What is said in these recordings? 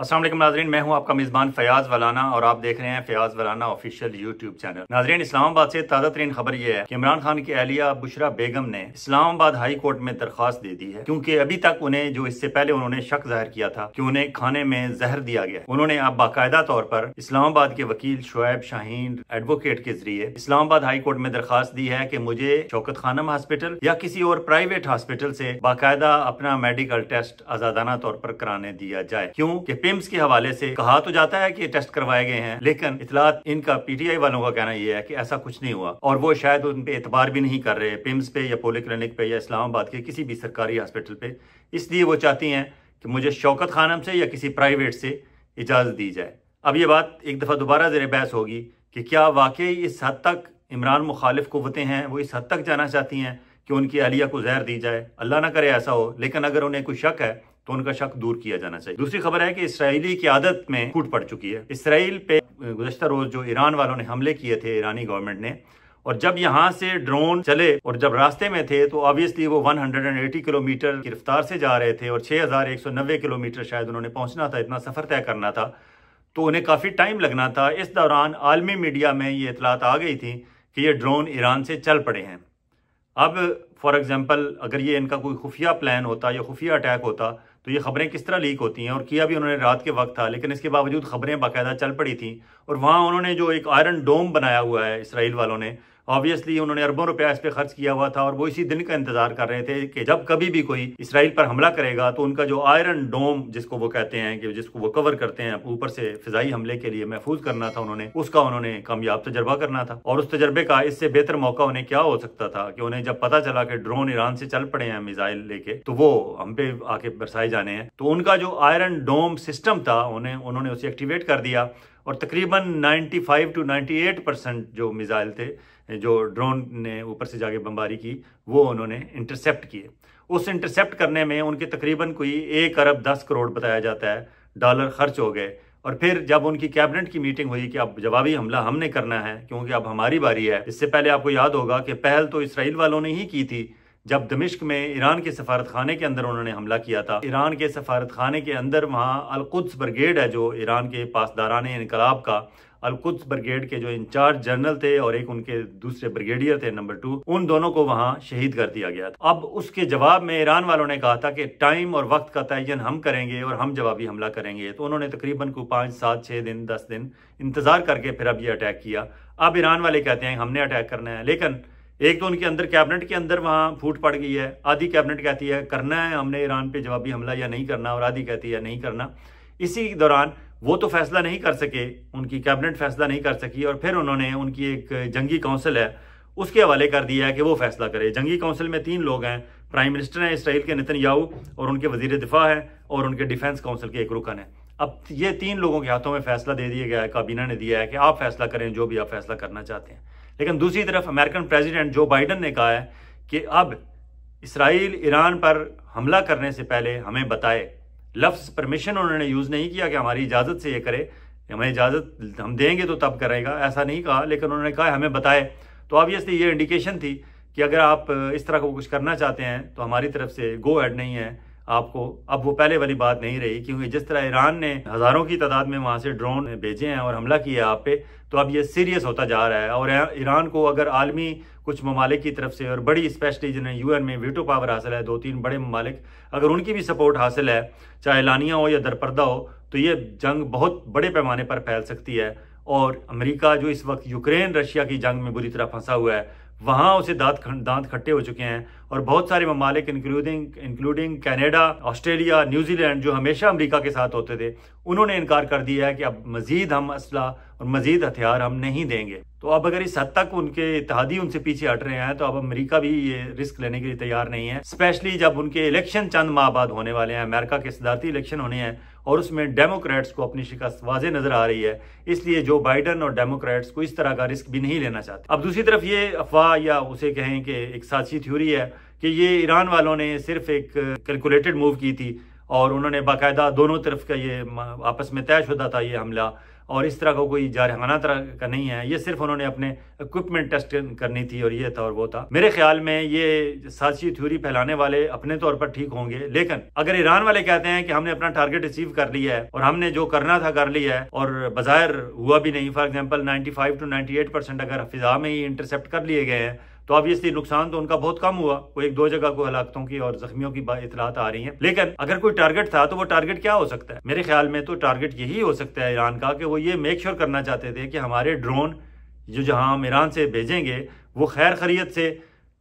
असल नाजरीन मैं हूं आपका मेज़बान फयाज वलाना और आप देख रहे हैं Fayaz Walana official YouTube channel नाजरीन इस्लामाबाद से ताज़ा तरीन खबर यह है कि इमरान खान की अहलिया बुशरा बेगम ने इस्लामाबाद हाई कोर्ट में दरख्वास्त दे दी है क्योंकि अभी तक उन्हें जो इससे पहले उन्होंने शक जाहिर किया था कि उन्हें खाने में जहर दिया गया उन्होंने अब बाकायदा तौर पर इस्लामाबाद के वकील शुएब शाहीन एडवोकेट के जरिए इस्लामाबाद हाई कोर्ट में दरख्वास्त दी है की मुझे चौकत खानम हॉस्पिटल या किसी और प्राइवेट हॉस्पिटल से बाकायदा अपना मेडिकल टेस्ट आजादाना तौर पर कराने दिया जाए क्योंकि पिम्स के हवाले से कहा तो जाता है कि टेस्ट करवाए गए हैं लेकिन इतलात इनका पीटीआई वालों का कहना यह है कि ऐसा कुछ नहीं हुआ और वो शायद उन पर एतबार भी नहीं कर रहे पिम्स पे या पोलो क्लिनिक पे या इस्लामाबाद के किसी भी सरकारी हॉस्पिटल पे इसलिए वो चाहती हैं कि मुझे शौकत खानम से या किसी प्राइवेट से इजाज़त दी जाए अब ये बात एक दफ़ा दोबारा जेर बहस होगी कि क्या वाकई इस हद तक इमरान मुखालिफ कुतें हैं वो इस हद तक जाना चाहती हैं कि उनकी अलिया को जहर दी जाए अल्लाह ना करे ऐसा हो लेकिन अगर उन्हें कोई शक है तो उनका शक दूर किया जाना चाहिए दूसरी खबर है कि इसराइली की आदत में फूट पड़ चुकी है इसराइल पे गुजशत रोज जो ईरान वालों ने हमले किए थे ईरानी गवर्नमेंट ने और जब यहाँ से ड्रोन चले और जब रास्ते में थे तो ऑब्वियसली वो 180 किलोमीटर की रफ्तार से जा रहे थे और 6,190 किलोमीटर शायद उन्होंने पहुंचना था इतना सफ़र तय करना था तो उन्हें काफ़ी टाइम लगना था इस दौरान आलमी मीडिया में ये इतलात आ गई थी कि ये ड्रोन ईरान से चल पड़े हैं अब फॉर एग्ज़ाम्पल अगर ये इनका कोई खुफिया प्लान होता या खुफिया अटैक होता तो ये खबरें किस तरह लीक होती हैं और किया भी उन्होंने रात के वक्त था लेकिन इसके बावजूद खबरें बाकायदा चल पड़ी थी और वहाँ उन्होंने जो एक आयरन डोम बनाया हुआ है इसराइल वालों ने ऑब्वियसली उन्होंने अरबों रुपया इस पर खर्च किया हुआ था और वो इसी दिन का इंतजार कर रहे थे कि जब कभी भी कोई इसराइल पर हमला करेगा तो उनका जो आयरन डोम जिसको वो कहते हैं कि जिसको वो कवर करते हैं ऊपर से फिजाई हमले के लिए महफूज करना था उन्होंने उसका उन्होंने कामयाब तजर्बा करना था और उस तजर्बे का इससे बेहतर मौका उन्हें क्या हो सकता था कि उन्हें जब पता चला कि ड्रोन ईरान से चल पड़े हैं मिजाइल लेके तो वो हम पे आके बरसाए जाने हैं तो उनका जो आयरन डोम सिस्टम था उन्हें उन्होंने उसे एक्टिवेट कर दिया और तकरीबन 95 टू 98 परसेंट जो मिसाइल थे जो ड्रोन ने ऊपर से जाके बमबारी की वो उन्होंने इंटरसेप्ट किए उस इंटरसेप्ट करने में उनके तकरीबन कोई एक अरब दस करोड़ बताया जाता है डॉलर खर्च हो गए और फिर जब उनकी कैबिनेट की मीटिंग हुई कि अब जवाबी हमला हमने करना है क्योंकि अब हमारी बारी है इससे पहले आपको याद होगा कि पहल तो इसराइल वालों ने ही की थी जब दमिश्क में ईरान के सफारत खाने के अंदर उन्होंने हमला किया था ईरान के सफारत खाने के अंदर वहाँ अलकुद्स ब्रिगेड है जो ईरान के पासदारान इनकलाब का अलकुद्स ब्रिगेड के जो इंचार्ज जनरल थे और एक उनके दूसरे ब्रिगेडियर थे नंबर टू उन दोनों को वहां शहीद कर दिया गया था अब उसके जवाब में ईरान वालों ने कहा था कि टाइम और वक्त का तयन हम करेंगे और हम जवाबी हमला करेंगे तो उन्होंने तकरीबन को पाँच सात छः दिन दस दिन इंतजार करके फिर अब ये अटैक किया अब ईरान वाले कहते हैं हमने अटैक करना है लेकिन एक तो उनके अंदर कैबिनेट के अंदर वहाँ फूट पड़ गई है आधी कैबिनेट कहती है करना है हमने ईरान पे जवाबी हमला या नहीं करना और आधी कहती है नहीं करना इसी दौरान वो तो फैसला नहीं कर सके उनकी कैबिनेट फैसला नहीं कर सकी और फिर उन्होंने उनकी एक जंगी काउंसिल है उसके हवाले कर दिया है कि वो फैसला करे जंगी काउंसिल में तीन लोग हैं प्राइम मिनिस्टर हैं इसराइल के नितिन याऊ और उनके वजीर दिफा हैं और उनके डिफेंस काउंसिल के एक रुकन हैं अब ये तीन लोगों के हाथों में फैसला दे दिया गया है काबीना ने दिया है कि आप फैसला करें जो भी आप फैसला करना चाहते हैं लेकिन दूसरी तरफ अमेरिकन प्रेजिडेंट जो बाइडन ने कहा है कि अब इसराइल ईरान पर हमला करने से पहले हमें बताए लफ्स परमिशन उन्होंने यूज़ नहीं किया कि हमारी इजाज़त से ये करे हमें इजाज़त हम देंगे तो तब करेगा ऐसा नहीं कहा लेकिन उन्होंने कहा हमें बताए तो ऑबियसली ये इंडिकेशन थी कि अगर आप इस तरह का कुछ करना चाहते हैं तो हमारी तरफ से गो एड नहीं है आपको अब वो पहले वाली बात नहीं रही क्योंकि जिस तरह ईरान ने हज़ारों की तादाद में वहाँ से ड्रोन भेजे हैं और हमला किया आप पे तो अब ये सीरियस होता जा रहा है और ईरान को अगर आलमी कुछ ममालिक की तरफ से और बड़ी स्पेशली जिन्हें यू एन में वीटो पावर हासिल है दो तीन बड़े ममालिक अगर उनकी भी सपोर्ट हासिल है चाहे लानिया हो या दरपर्दा हो तो ये जंग बहुत बड़े पैमाने पर फैल सकती है और अमेरिका जो इस वक्त यूक्रेन रशिया की जंग में बुरी तरह फंसा हुआ है वहाँ उसे दांत दांत खट्टे हो चुके हैं और बहुत सारे ममालिक including including Canada Australia New Zealand जो हमेशा अमेरिका के साथ होते थे उन्होंने इनकार कर दिया है कि अब मजीद हम असला और मजीद हथियार हम नहीं देंगे तो अब अगर इस हद तक उनके इतिहादी उनसे पीछे हट रहे हैं तो अब अमेरिका भी ये रिस्क लेने के लिए तैयार नहीं है स्पेशली जब उनके इलेक्शन चंद माह बाद होने वाले हैं अमेरिका के सदारती इलेक्शन होने हैं और उसमें डेमोक्रेट्स को अपनी शिकस्त वाज नजर आ रही है इसलिए जो बाइडन और डेमोक्रेट्स को इस तरह का रिस्क भी नहीं लेना चाहते अब दूसरी तरफ ये अफवाह या उसे कहें कि एक साजिशी थ्योरी है कि ये ईरान वालों ने सिर्फ एक कैलकुलेटेड मूव की थी और उन्होंने बाकायदा दोनों तरफ का ये आपस में तयशुदा था ये हमला और इस तरह का को कोई जारहाना तरह का नहीं है ये सिर्फ उन्होंने अपने इक्विपमेंट टेस्ट करनी थी और ये था और वो था मेरे ख्याल में ये साजिशी थ्योरी फैलाने वाले अपने तौर पर ठीक होंगे लेकिन अगर ईरान वाले कहते हैं कि हमने अपना टारगेट अचीव कर लिया है और हमने जो करना था कर लिया है और बाजायर हुआ भी नहीं for example ninety five to ninety eight percent अगर फिजा में ही इंटरसेप्ट कर लिए गए हैं तो ऑब्वियसली नुकसान तो उनका बहुत कम हुआ कोई एक दो जगह को हलाकतों की और जख्मियों की इतलात आ रही है लेकिन अगर कोई टारगेट था तो वो टारगेट क्या हो सकता है मेरे ख्याल में तो टारगेट यही हो सकता है ईरान का कि वो ये मेक श्योर करना चाहते थे कि हमारे ड्रोन जो जहां हम ईरान से भेजेंगे वो खैर खरीत से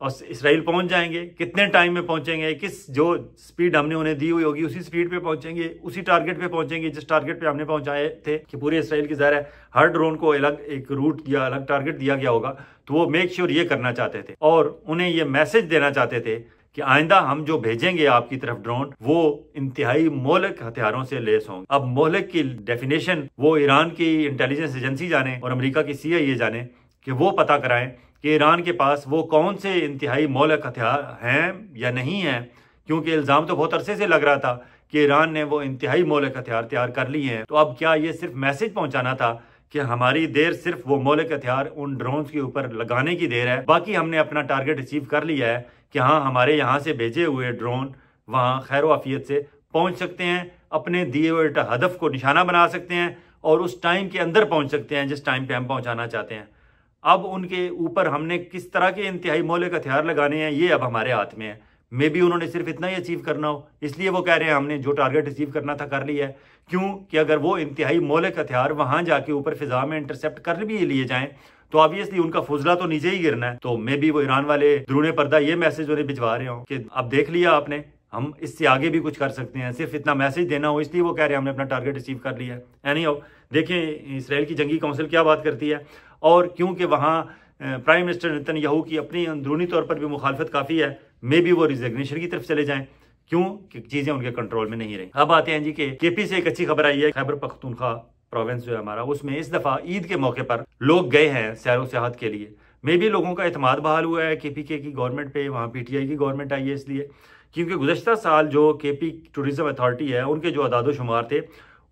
और इसराइल पहुंच जाएंगे कितने टाइम में पहुंचेंगे किस जो स्पीड हमने उन्हें दी हुई होगी उसी स्पीड पे पहुंचेंगे उसी टारगेट पे पहुंचेंगे जिस टारगेट पे हमने पहुंचाए थे कि पूरे इसराइल की जहर है हर ड्रोन को अलग एक रूट या अलग टारगेट दिया गया होगा तो वो मेक श्योर ये करना चाहते थे और उन्हें ये मैसेज देना चाहते थे कि आइंदा हम जो भेजेंगे आपकी तरफ ड्रोन वो इंतहाई मोलक हथियारों से लेस होंगे अब मोलक की डेफिनेशन वो ईरान की इंटेलिजेंस एजेंसी जाने और अमेरिका की सी जाने कि वो पता कराएं कि ईरान के पास वो कौन से इंतहाई मौलिक हथियार हैं या नहीं हैं क्योंकि इल्ज़ाम तो बहुत अरसे से लग रहा था कि ईरान ने वो इंतहाई मौलिक हथियार तैयार कर लिए हैं तो अब क्या ये सिर्फ मैसेज पहुंचाना था कि हमारी देर सिर्फ वो मौलिक हथियार उन ड्रोन के ऊपर लगाने की देर है बाकी हमने अपना टारगेट अचीव कर लिया है कि हाँ हमारे यहाँ से भेजे हुए ड्रोन वहाँ खैर वाफियत से पहुँच सकते हैं अपने दिए हुए हदफ को निशाना बना सकते हैं और उस टाइम के अंदर पहुँच सकते हैं जिस टाइम पर हम पहुँचाना चाहते हैं अब उनके ऊपर हमने किस तरह के इंतहाई मौलिक हथियार लगाने हैं ये अब हमारे हाथ में है मे बी उन्होंने सिर्फ इतना ही अचीव करना हो इसलिए वो कह रहे हैं हमने जो टारगेट अचीव करना था कर लिया है क्यों कि अगर वो इंतहाई मौलिक हथियार वहां जाके ऊपर फिजा में इंटरसेप्ट कर भी लिए जाए तो ऑब्वियसली उनका फुजला तो नीचे ही गिरना है तो मे बी वो ईरान वाले द्रोणे पर्दा ये मैसेज उन्हें भिजवा रहे हो कि अब देख लिया आपने हम इससे आगे भी कुछ कर सकते हैं सिर्फ इतना मैसेज देना हो इसलिए वो कह रहे हैं हमने अपना टारगेट अचीव कर लिया है एनी हो देखें इसराइल की जंगी काउंसिल क्या बात करती है और क्योंकि वहाँ प्राइम मिनिस्टर नितिन याहू की अपनी अंदरूनी तौर पर भी मुखालफत काफ़ी है मे बी वो रिजिग्नेशन की तरफ चले जाएँ क्यों चीज़ें उनके कंट्रोल में नहीं रही अब आते हैं जी के पी से एक अच्छी खबर आई है खैबर पख्तूनखा प्रोविंस जो है हमारा उसमें इस दफ़ा ईद के मौके पर लोग गए हैं सैर सियाहत के लिए मे भी लोगों का अतमाद बहाल हुआ है के पी के की गवर्नमेंट पे वहाँ पी टी आई की गवर्नमेंट आई है इसलिए क्योंकि गुजशत साल जो के पी टूरिज़म अथॉरिटी है उनके जो अदादोशुमार थे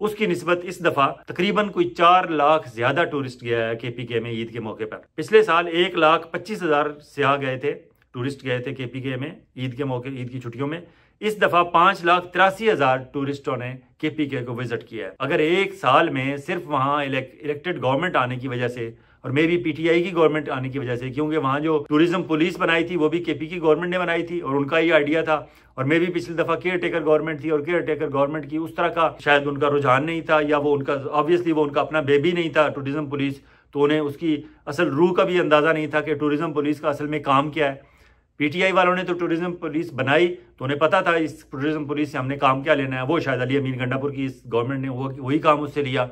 उसकी नस्बत इस दफा तकरीबन कोई चार लाख ज्यादा टूरिस्ट गया है के पी के में ईद के मौके पर पिछले साल एक लाख पच्चीस हजार सियाह गए थे टूरिस्ट गए थे के पी के में ईद के मौके ईद की छुट्टियों में इस दफा पांच लाख तिरासी हजार टूरिस्टों ने के पी के को विजिट किया है अगर एक साल में सिर्फ वहां इलेक्टेड गवर्नमेंट आने की वजह से और मे भी पीटीआई की गवर्नमेंट आने की वजह से क्योंकि वहाँ जो टूरिज्म पुलिस बनाई थी वो भी केपी की गवर्नमेंट ने बनाई थी और उनका ही आइडिया था और मे भी पिछली दफा केयर टेकर गवर्नमेंट थी और केयर टेकर गवर्नमेंट की उस तरह का शायद उनका रुझान नहीं था या वो उनका ऑब्वियसली वो उनका अपना बेबी नहीं था टूरिज्म पुलिस तो उन्हें उसकी असल रूह का भी अंदाज़ा नहीं था कि टूरिज्म पुलिस का असल में काम क्या है पीटीआई वालों ने तो टूरिज्म पुलिस बनाई तो उन्हें पता था इस टूरिज्म पुलिस से हमने काम क्या लेना है वो शायद अली अमीन गंडापुर की इस गवर्नमेंट ने वो वही काम उससे लिया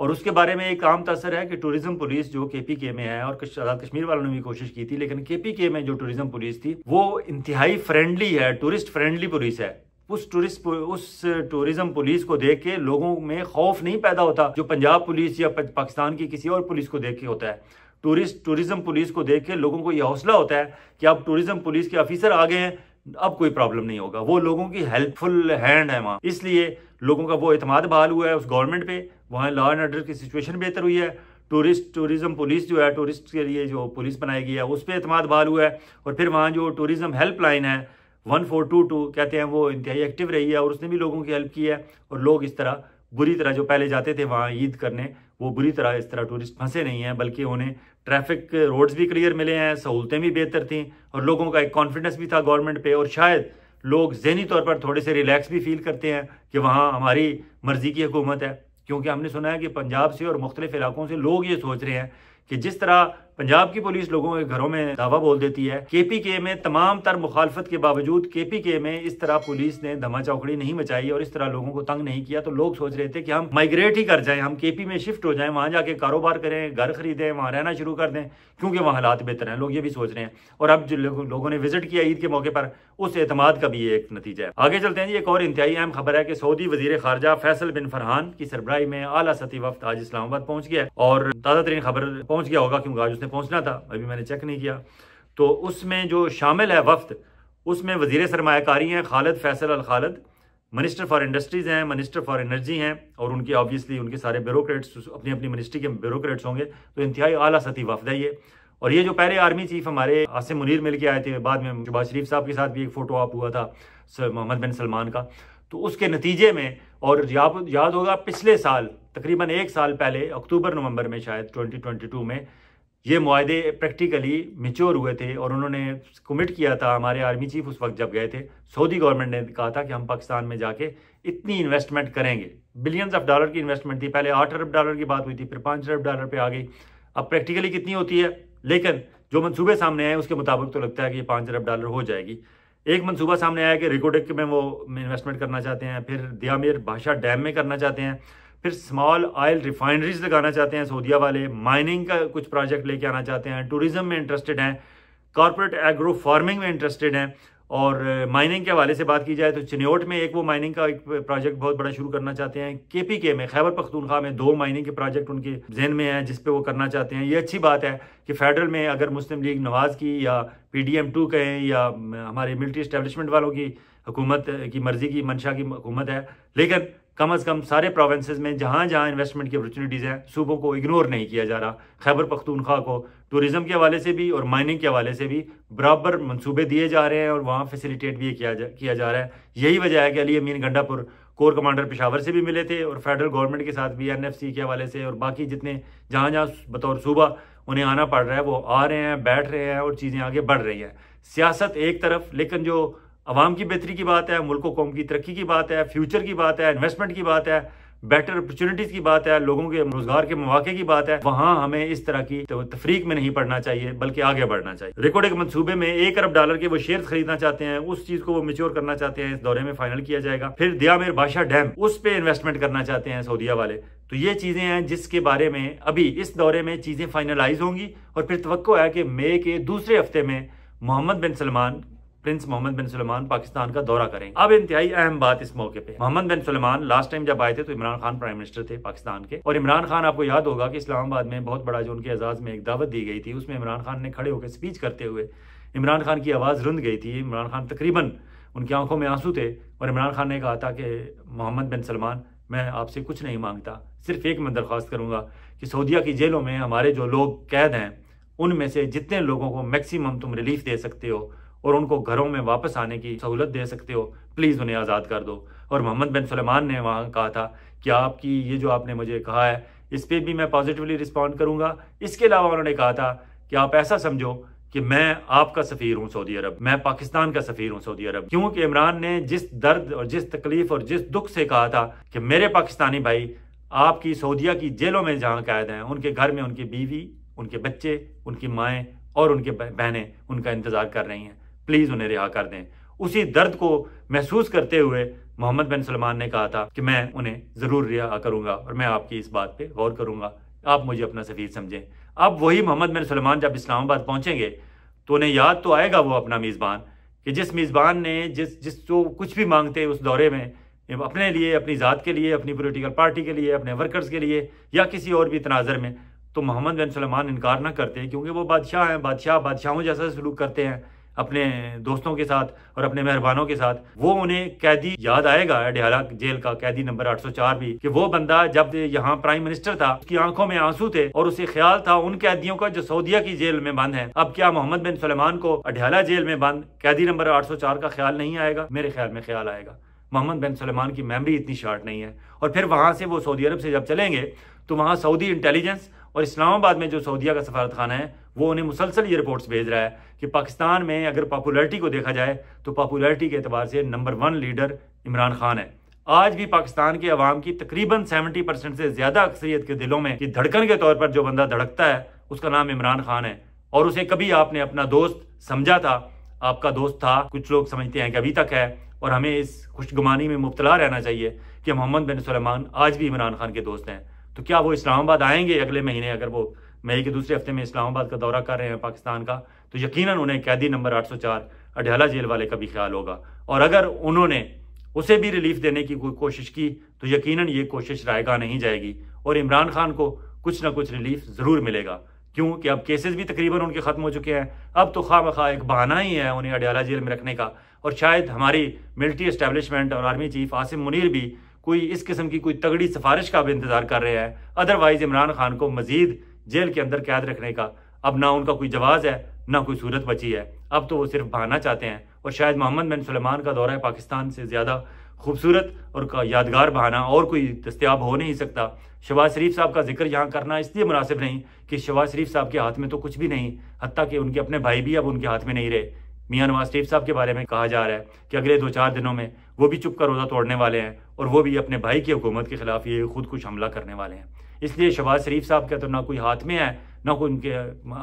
और उसके बारे में एक आम तसर है कि टूरिज्म पुलिस जो के पी के में है और आज़ाद कश्मीर वालों ने भी कोशिश की थी लेकिन के में जो टूरिज्म पुलिस थी वो इंतहाई फ्रेंडली है टूरिस्ट फ्रेंडली पुलिस है उस टूरिस्ट उस टूरिज्म पुलिस को देख के लोगों में खौफ नहीं पैदा होता जो पंजाब पुलिस या पाकिस्तान की किसी और पुलिस को देख के होता है टूरिस्ट टूरिज्म पुलिस को देख के लोगों को यह हौसला होता है कि अब टूरिज्म पुलिस के ऑफिसर आ गए हैं अब कोई प्रॉब्लम नहीं होगा वो लोगों की हेल्पफुल हैंड है वहाँ इसलिए लोगों का वो अतमाद बहाल हुआ है उस गवर्नमेंट पे वहाँ लॉ एंड ऑर्डर की सिचुएशन बेहतर हुई है टूरिस्ट टूरिज़्म पुलिस जो है टूरिस्ट के लिए जो पुलिस बनाई गई है उस पर अतमाद बहाल हुआ है और फिर वहाँ जो हेल्प हेल्पलाइन है वन फोर टू टू कहते हैं वो इंतहाई एक्टिव रही है और उसने भी लोगों की हेल्प की है और लोग इस तरह बुरी तरह जो पहले जाते थे वहाँ ईद करने वो बुरी तरह इस तरह टूरिस्ट फंसे नहीं हैं बल्कि उन्हें ट्रैफिक रोड्स भी क्लियर मिले हैं सहूलतें भी बेहतर थीं और लोगों का एक कॉन्फिडेंस भी था गवर्नमेंट पे और शायद लोग जहनी तौर पर थोड़े से रिलैक्स भी फील करते हैं कि वहाँ हमारी मर्ज़ी की हुकूमत है क्योंकि हमने सुना है कि पंजाब से और मुख्तलिफ इलाकों से लोग ये सोच रहे हैं कि जिस तरह पंजाब की पुलिस लोगों के घरों में दावा बोल देती है के पी के में तमाम तर मुखालफत के बावजूद के पी के में इस तरह पुलिस ने धमा चौकड़ी नहीं मचाई और इस तरह लोगों को तंग नहीं किया तो लोग सोच रहे थे कि हम माइग्रेट ही कर जाए हम के पी में शिफ्ट हो जाए वहां जाके कारोबार करें घर खरीदें वहां रहना शुरू कर दें क्योंकि वहाँ हालात बेहतर हैं लोग ये भी सोच रहे हैं और अब जो लोगों ने विजिट किया ईद के मौके पर उस एतमाद का भी एक नतीजा है आगे चलते हैं जी एक और इंतहाई अहम खबर है कि सऊदी वजीर खारजा फैसल बिन फरहान की सरबराई में आला सती वफ्त आज इस्लामाबाद पहुंच गया और ताज़ा तरीन खबर पहुंच गया होगा क्योंकि आज उसने से पहुँचना था अभी मैंने चेक नहीं किया तो उसमें जो शामिल है वफ्त उसमें वजीर सरमाकारी हैं Khalid Faisal Al Khalid minister for industries हैं मिनिस्टर फॉर एनर्जी हैं और उनके ऑब्वियसली उनके सारे ब्यूरोक्रेट्स अपनी अपनी मिनिस्ट्री के ब्यूरोक्रेट्स होंगे तो इंतहाई अला सती वफद है ये और ये जो पहले आर्मी चीफ हमारे आसिम मुनीर मिल के आए थे बाद में शबाज शरीफ साहब के साथ भी एक फ़ोटो आप हुआ था मोहम्मद बिन सलमान का तो उसके नतीजे में और याद याद होगा पिछले साल तकरीबन एक साल पहले अक्टूबर नवंबर में शायद 2022 में ये माहे प्रैक्टिकली मेच्योर हुए थे और उन्होंने कमिट किया था हमारे आर्मी चीफ उस वक्त जब गए थे सऊदी गवर्नमेंट ने कहा था कि हम पाकिस्तान में जाके इतनी इन्वेस्टमेंट करेंगे बिलियंस ऑफ डॉलर की इन्वेस्टमेंट थी पहले आठ अरब डॉलर की बात हुई थी फिर पाँच अरब डॉलर पर आ गई अब प्रैक्टिकली कितनी होती है लेकिन जो मनसूबे सामने आए उसके मुताबिक तो लगता है कि ये पाँच अरब डॉलर हो जाएगी एक मनसूबा सामने आया कि रिकोडिक में वो इन्वेस्टमेंट करना चाहते हैं फिर दियामिर भाषा डैम में करना चाहते हैं फिर स्मॉल ऑयल रिफाइनरीज लगाना चाहते हैं सऊदिया वाले माइनिंग का कुछ प्रोजेक्ट लेके आना चाहते हैं टूरिज्म में इंटरेस्टेड हैं कॉरपोरेट एग्रो फार्मिंग में इंटरेस्टेड हैं और माइनिंग uh, के हवाले से बात की जाए तो चिन्योट में एक वो माइनिंग का एक प्रोजेक्ट बहुत बड़ा शुरू करना चाहते हैं केपीके में खैबर पख्तूनखा में दो माइनिंग के प्रोजेक्ट उनके जहन में हैं जिस पे वो करना चाहते हैं ये अच्छी बात है कि फेडरल में अगर मुस्लिम लीग नवाज़ की या पी डी एम टू कहें या uh, हमारे मिलिट्री इस्टेबलिशमेंट वालों की हुकूमत की मर्ज़ी की मंशा की हुकूमत है लेकिन कम अज़ कम सारे प्रोविंसेस में जहाँ जहाँ इन्वेस्टमेंट की अपॉर्चुनिटीज़ हैं सूबों को इग्नोर नहीं किया जा रहा खैबर पख्तूनख्वा को टूरिज़म के हवाले से भी और माइनिंग के हवाले से भी बराबर मनसूबे दिए जा रहे हैं और वहाँ फैसिलिटेट भी किया जा किया जा रहा है यही वजह है कि अली अमीन गंडापुर कोर कमांडर पिशावर से भी मिले थे और फेडरल गवर्नमेंट के साथ भी सी के हवाले से और बाकी जितने जहाँ जहाँ बतौर सूबा उन्हें आना पड़ रहा है वो आ रहे हैं बैठ रहे हैं और चीज़ें आगे बढ़ रही हैं सियासत एक तरफ लेकिन जो आवाम की बेहतरी की बात है मुल्क कौम की तरक्की की बात है फ्यूचर की बात है इन्वेस्टमेंट की बात है बेटर अपॉर्चुनिटीज़ की बात है लोगों के रोजगार के मौके की बात है वहाँ हमें इस तरह की तो तफरीक में नहीं पढ़ना चाहिए बल्कि आगे बढ़ना चाहिए रिकॉर्ड एक मनसूबे में एक अरब डॉलर के वो शेयर खरीदना चाहते हैं उस चीज को वो मेच्योर करना चाहते हैं इस दौरे में फाइनल किया जाएगा फिर दियामेर बादशाह डैम उस पर इन्वेस्टमेंट करना चाहते हैं सऊदिया वाले तो ये चीज़ें हैं जिसके बारे में अभी इस दौरे में चीज़ें फाइनलाइज होंगी और फिर तो है कि मे के दूसरे हफ्ते में Mohammed bin Salman prince Mohammed bin Salman Pakistan का दौरा करेंगे अब इंतहाई अहम बात इस मौके पर Mohammed bin Salman last time जब आए थे तो इमरान खान प्राइम मिनिस्टर थे पाकिस्तान के और इमरान खान आपको याद होगा कि इस्लामाबाद में बहुत बड़ा जो उनके एजाज में एक दावत दी गई थी उसमें इमरान खान ने खड़े होकर स्पीच करते हुए इमरान खान की आवाज़ रुंद गई थी इमरान खान तकरीबन उनकी आंखों में आंसू थे और इमरान खान ने कहा था कि मोहम्मद बिन सलमान मैं आपसे कुछ नहीं मांगता सिर्फ एक मैं दरख्वास्त करूँगा कि सऊदिया की जेलों में हमारे जो लोग कैद हैं उनमें से जितने लोगों को मैक्सिमम तुम रिलीफ दे सकते हो और उनको घरों में वापस आने की सहूलत दे सकते हो प्लीज़ उन्हें आज़ाद कर दो और मोहम्मद बिन सलेमान ने वहाँ कहा था कि आपकी ये जो आपने मुझे कहा है इस पर भी मैं पॉजिटिवली रिस्पॉन्ड करूँगा इसके अलावा उन्होंने कहा था कि आप ऐसा समझो कि मैं आपका सफ़ीर हूँ सऊदी अरब मैं पाकिस्तान का सफ़ीर हूँ सऊदी अरब क्योंकि इमरान ने जिस दर्द और जिस तकलीफ और जिस दुख से कहा था कि मेरे पाकिस्तानी भाई आपकी सऊदिया की जेलों में जहाँ कैद हैं उनके घर में उनकी बीवी उनके बच्चे उनकी माएँ और उनके बहनें उनका इंतज़ार कर रही हैं प्लीज़ उन्हें रिहा कर दें उसी दर्द को महसूस करते हुए मोहम्मद बिन सलमान ने कहा था कि मैं उन्हें ज़रूर रिहा करूँगा और मैं आपकी इस बात पर गौर करूँगा आप मुझे अपना सफ़ीर समझें अब वही मोहम्मद बिन सलमान जब इस्लामाबाद पहुँचेंगे तो उन्हें याद तो आएगा वो अपना मेज़बान कि जिस मेज़बान ने जिस जिस जो कुछ भी मांगते उस दौरे में अपने लिए अपनी ज़ात के लिए अपनी पोलिटिकल पार्टी के लिए अपने वर्कर्स के लिए या किसी और भी तनाजर में तो मोहम्मद बिन सलमान इनकार ना करते क्योंकि वो बादशाह हैं बादशाह बादशाहों जैसा सलूक करते हैं अपने दोस्तों के साथ और अपने मेहरबानों के साथ वो उन्हें कैदी याद आएगा डेहला जेल का कैदी नंबर 804 भी कि वो बंदा जब यहाँ प्राइम मिनिस्टर था उसकी आंखों में आंसू थे और उसे ख्याल था उन कैदियों का जो सऊदिया की जेल में बंद है अब क्या मोहम्मद बिन सलेमान को अडियाला जेल में बंद कैदी नंबर आठ का ख्याल नहीं आएगा मेरे ख्याल में ख्याल आएगा मोहम्मद बिन सलेमान की मेमरी इतनी शार्ट नहीं है और फिर वहाँ से वो सऊदी अरब से जब चलेंगे तो वहाँ सऊदी इंटेलिजेंस और इस्लामाबाद में जो सऊदीया का सफारत खाना है वो उन्हें मुसलसल ये रिपोर्ट्स भेज रहा है कि पाकिस्तान में अगर पॉपुलरिटी को देखा जाए तो पॉपुलरिटी के अतबार से number one leader Imran Khan है आज भी पाकिस्तान के अवाम की तकरीबन 70 परसेंट से ज्यादा अक्सरियत के दिलों में कि धड़कन के तौर पर जो बंदा धड़कता है उसका नाम इमरान खान है और उसे कभी आपने अपना दोस्त समझा था आपका दोस्त था कुछ लोग समझते हैं कि अभी तक है और हमें इस खुशगुमानी में मुबतला रहना चाहिए कि मोहम्मद बिन सलमान आज भी इमरान खान के दोस्त हैं तो क्या वो इस्लामाबाद आएंगे अगले महीने अगर वो मई के दूसरे हफ्ते में इस्लामाबाद का दौरा कर रहे हैं पाकिस्तान का तो यकीनन उन्हें कैदी नंबर 804 अडियाला जेल वाले का भी ख्याल होगा और अगर उन्होंने उसे भी रिलीफ देने की कोई कोशिश की तो यकीनन ये कोशिश रायगा नहीं जाएगी और इमरान खान को कुछ ना कुछ रिलीफ ज़रूर मिलेगा क्योंकि अब केसेस भी तकरीबन उनके ख़त्म हो चुके हैं अब तो खा मखा एक बहाना ही है उन्हें अडयाला जेल में रखने का और शायद हमारी मिलिट्री इस्टेबलिशमेंट और आर्मी चीफ आसिम मुनीर भी कोई इस किस्म की कोई तगड़ी सिफारिश का भी इंतजार कर रहे हैं अदरवाइज इमरान खान को मजीद जेल के अंदर कैद रखने का अब ना उनका कोई जवाब है ना कोई सूरत बची है अब तो वो सिर्फ बहाना चाहते हैं और शायद मोहम्मद बिन सलमान का दौरा पाकिस्तान से ज़्यादा खूबसूरत और का यादगार बहाना और कोई दस्तियाब हो नहीं सकता शबाज शरीफ साहब का जिक्र यहाँ करना इसलिए मुनासिब नहीं कि शबाज शरीफ साहब के हाथ में तो कुछ भी नहीं हती कि उनके अपने भाई भी अब उनके हाथ में नहीं रहे मियाँ नवाज शरीफ साहब के बारे में कहा जा रहा है कि अगले दो चार दिनों में वो भी चुप कर रोज़ा तोड़ने वाले हैं और वो भी अपने भाई की हुकूमत के ख़िलाफ़ ये खुद कुछ हमला करने वाले हैं इसलिए शहबाज शरीफ साहब का तो ना कोई हाथ में है ना कोई उनके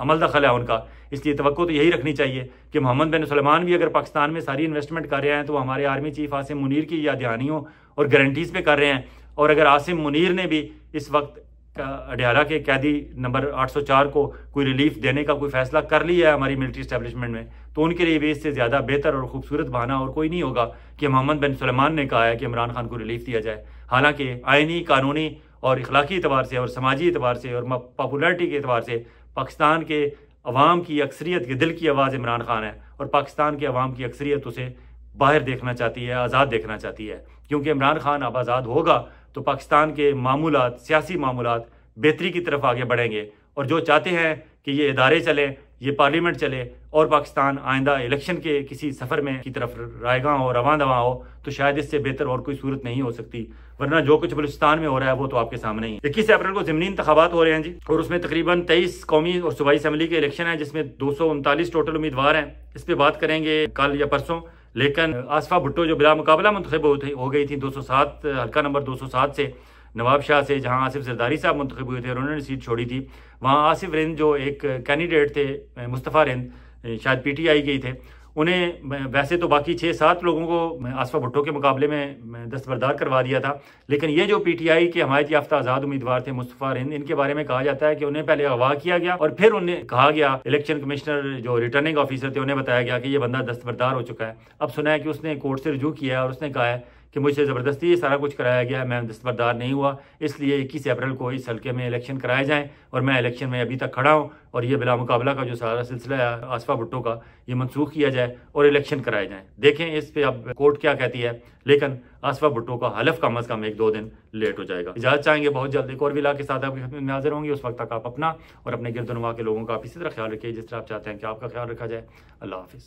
अमल दखल है उनका इसलिए तो यही रखनी चाहिए कि मोहम्मद बिन सलमान भी अगर पाकिस्तान में सारी इन्वेस्टमेंट कर रहे हैं तो हमारे आर्मी चीफ आसिम मुनीर की या और गारंटीज़ पे कर रहे हैं और अगर आसिम मुनीर ने भी इस वक्त अडियाला के कैदी नंबर 804 को कोई रिलीफ देने का कोई फैसला कर लिया है हमारी मिलिट्री स्टैब्लिशमेंट में तो उनके लिए भी इससे ज़्यादा बेहतर और खूबसूरत बहाना और कोई नहीं होगा कि मोहम्मद बिन सलमान ने कहा है कि इमरान खान को रिलीफ दिया जाए हालांकि आइनी कानूनी और इखलाकी एतबार से और समाजी एतबार से और पॉपुलरिटी के अतबार से पाकिस्तान के अवाम की अक्सरीत के दिल की आवाज़ इमरान खान है और पाकिस्तान के अवाम की अक्सरीत उसे बाहर देखना चाहती है आज़ाद देखना चाहती है क्योंकि इमरान खान अब आज़ाद होगा तो पाकिस्तान के मामूल सियासी मामूल बेहतरी की तरफ आगे बढ़ेंगे और जो चाहते हैं कि ये इदारे चलें ये पार्लियामेंट चले और पाकिस्तान आइंदा इलेक्शन के किसी सफ़र में की तरफ रायगा हो रवा दवा हो तो शायद इससे बेहतर और कोई सूरत नहीं हो सकती वरना जो कुछ बलूचिस्तान में हो रहा है वो तो आपके सामने ही इक्कीस अप्रैल को ज़मनी इंतबात हो रहे हैं जी और उसमें तकरीबन तेईस कौमी और सूबाई असम्बली के इलेक्शन है जिसमें दो सौ उनतालीस टोटल उम्मीदवार हैं इस पर बात करेंगे कल या परसों लेकिन आसफा भुट्टो जो बिला मुकाबला मंतखब हो गई थी दो सौ सात हल्का नंबर दो सौ सात से नवाब शाह से जहाँ आसिफ जरदारी साहब मंतखब हुए थे और उन्होंने सीट छोड़ी थी वहाँ आसिफ रिंद जो एक कैंडिडेट थे मुस्तफ़ा रिंद शायद पी टी के ही थे उन्हें वैसे तो बाकी छः सात लोगों को आसफा भुट्टो के मुकाबले में दस्तबरदार करवा दिया था लेकिन ये जो पीटीआई के हमायत याफ्ता आज़ाद उम्मीदवार थे मुस्तफ़ा हिंद इनके बारे में कहा जाता है कि उन्हें पहले अगवा किया गया और फिर उन्हें कहा गया इलेक्शन कमिश्नर जो रिटर्निंग ऑफिसर थे उन्हें बताया गया कि ये बंदा दस्तबरदार हो चुका है अब सुना है कि उसने कोर्ट से रजू किया है और उसने कहा है कि मुझसे ज़बरदस्ती ये सारा कुछ कराया गया मैं दस्तबरदार नहीं हुआ इसलिए इक्कीस अप्रैल को इस हल्के में इलेक्शन कराए जाएँ और मैं इलेक्शन में अभी तक खड़ा हूँ और ये बिला मुकाबला का जो सारा सिलसिला है आसफा भुट्टो का ये मनसूख किया जाए और इलेक्शन कराए जाएँ देखें इस पर अब कोर्ट क्या कहती है लेकिन आसफा भुट्टो का हलफ कम अज़ कम एक दो दिन लेट हो जाएगा इजाज़त चाहेंगे बहुत जल्द एक और विला के साथ आपकी खिदमत में हाजिर होंगे उस वक्त तक आप अपना और अपने गिरदनुमा के लोगों का आप इसी तरह ख्याल रखिए जिस तरह आप चाहते हैं कि आपका ख्याल रखा जाए अल्लाह हाफ़